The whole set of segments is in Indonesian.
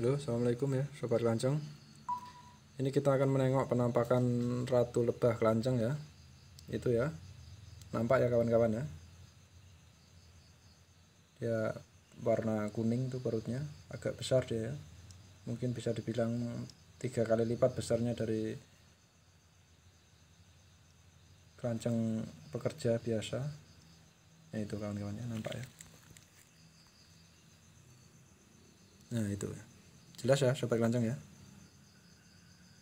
Halo, Assalamualaikum ya Sobat Kelanceng Ini kita akan menengok penampakan Ratu Lebah Kelanceng ya Itu ya Nampak ya kawan-kawan ya Dia warna kuning tuh perutnya Agak besar dia ya Mungkin bisa dibilang tiga kali lipat besarnya dari Kelanceng pekerja biasa Ya itu kawan-kawannya nampak ya Nah itu ya jelas ya sobat kelanceng ya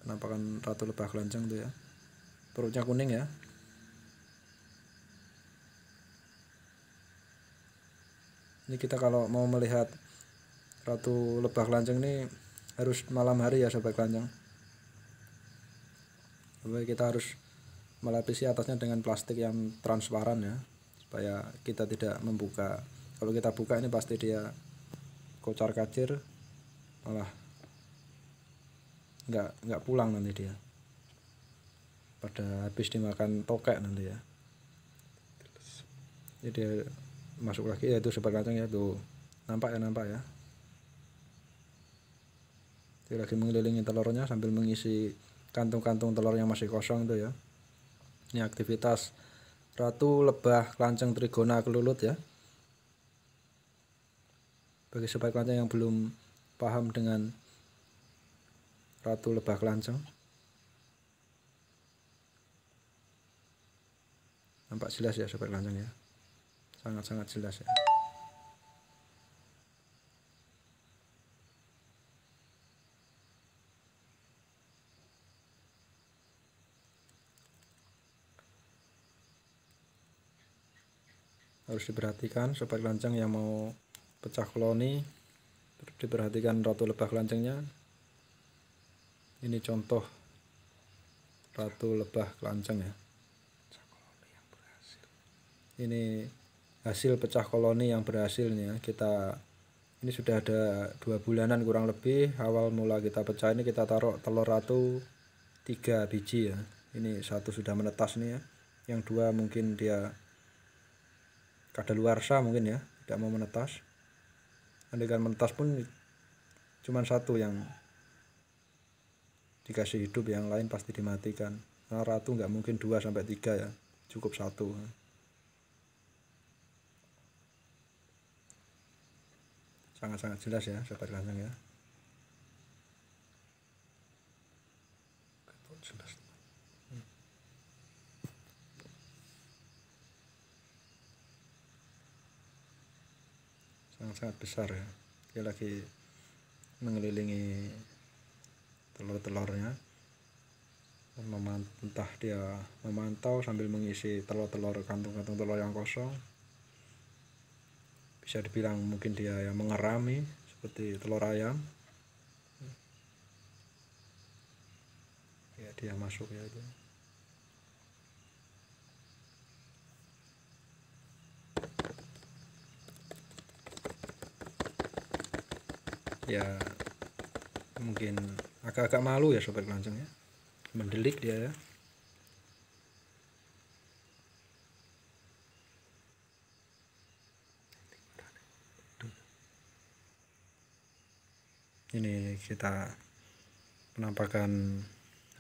penampakan ratu lebah kelanceng itu ya perutnya kuning ya ini kita kalau mau melihat ratu lebah kelanceng ini harus malam hari ya sobat kelanceng Jadi kita harus melapisi atasnya dengan plastik yang transparan ya supaya kita tidak membuka kalau kita buka ini pasti dia kocar kacir malah nggak nggak pulang nanti dia pada habis dimakan tokek nanti ya jadi dia masuk lagi ya itu sebar kacang ya tuh nampak ya nampak ya dia lagi mengelilingi telurnya sambil mengisi kantung-kantung telur yang masih kosong itu ya ini aktivitas ratu lebah kelanceng trigona kelulut ya bagi sebaik kelanceng yang belum paham dengan Ratu Lebah Kelancong? Nampak jelas ya Sobat Kelancong ya. Sangat-sangat jelas ya. harus diperhatikan sobat lancang yang mau pecah koloni diperhatikan ratu lebah kelancengnya ini contoh ratu lebah kelanceng ya ini hasil pecah koloni yang berhasil nih kita ini sudah ada dua bulanan kurang lebih awal mula kita pecah ini kita taruh telur ratu tiga biji ya ini satu sudah menetas nih ya yang dua mungkin dia kadaluarsa mungkin ya tidak mau menetas Adegan mentas pun cuman satu yang dikasih hidup yang lain pasti dimatikan nah, ratu nggak mungkin dua sampai tiga ya cukup satu sangat-sangat jelas ya sahabat kanjeng ya jelas sangat besar ya dia lagi mengelilingi telur-telurnya entah dia memantau sambil mengisi telur-telur kantung-kantung telur yang kosong bisa dibilang mungkin dia yang mengerami seperti telur ayam ya dia masuk ya itu ya mungkin agak-agak malu ya sobat lanceng ya mendelik dia ya ini kita penampakan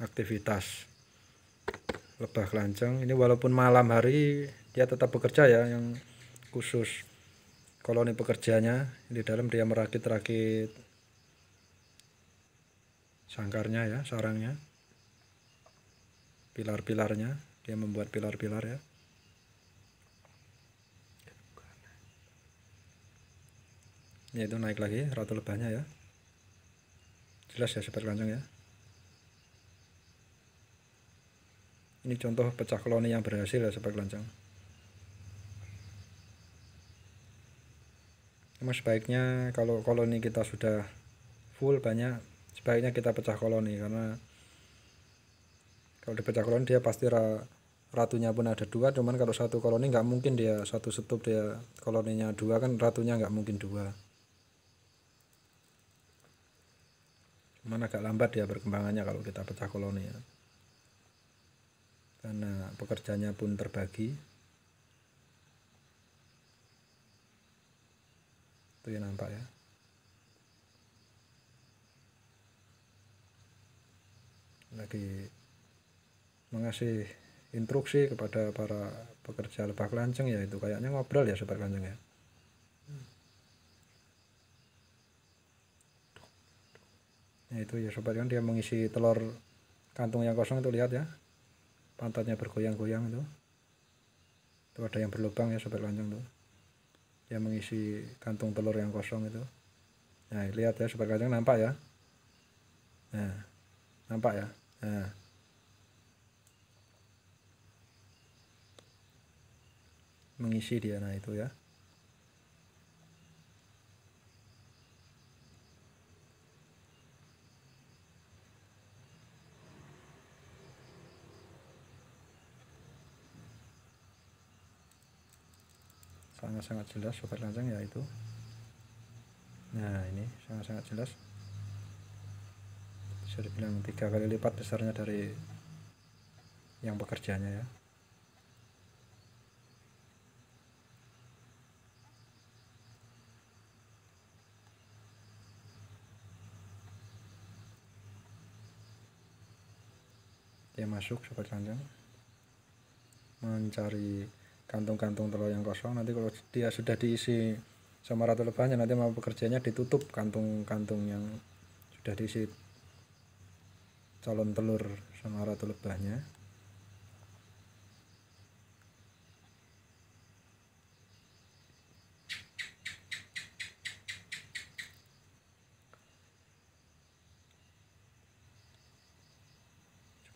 aktivitas lebah kelanceng ini walaupun malam hari dia tetap bekerja ya yang khusus koloni pekerjanya di dalam dia merakit-rakit sangkarnya ya sarangnya pilar-pilarnya dia membuat pilar-pilar ya, ya itu naik lagi ratu lebahnya ya jelas ya seperti kancang ya ini contoh pecah koloni yang berhasil ya seperti kancang. sebaiknya kalau koloni kita sudah full banyak sebaiknya kita pecah koloni karena kalau dipecah koloni dia pasti ra, ratunya pun ada dua cuman kalau satu koloni nggak mungkin dia satu setup dia koloninya dua kan ratunya nggak mungkin dua cuman agak lambat dia perkembangannya kalau kita pecah koloni ya karena pekerjanya pun terbagi tuh ya nampak ya lagi mengasih instruksi kepada para pekerja lebah kelanceng ya itu kayaknya ngobrol ya sobat kelanceng ya Nah, itu ya sobat kan dia mengisi telur kantung yang kosong itu lihat ya. Pantatnya bergoyang-goyang itu. Itu ada yang berlubang ya sobat lanjang tuh yang mengisi kantung telur yang kosong itu nah lihat ya sobat kacang nampak ya nah nampak ya nah mengisi dia nah itu ya sangat-sangat jelas sobat lancang ya itu nah ini sangat-sangat jelas bisa dibilang tiga kali lipat besarnya dari yang bekerjanya ya dia masuk sobat lancang mencari kantung-kantung telur yang kosong nanti kalau dia sudah diisi sama ratu lebahnya nanti mau pekerjanya ditutup kantung-kantung yang sudah diisi calon telur sama ratu lebahnya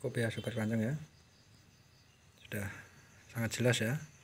cukup ya super panjang ya sudah sangat jelas ya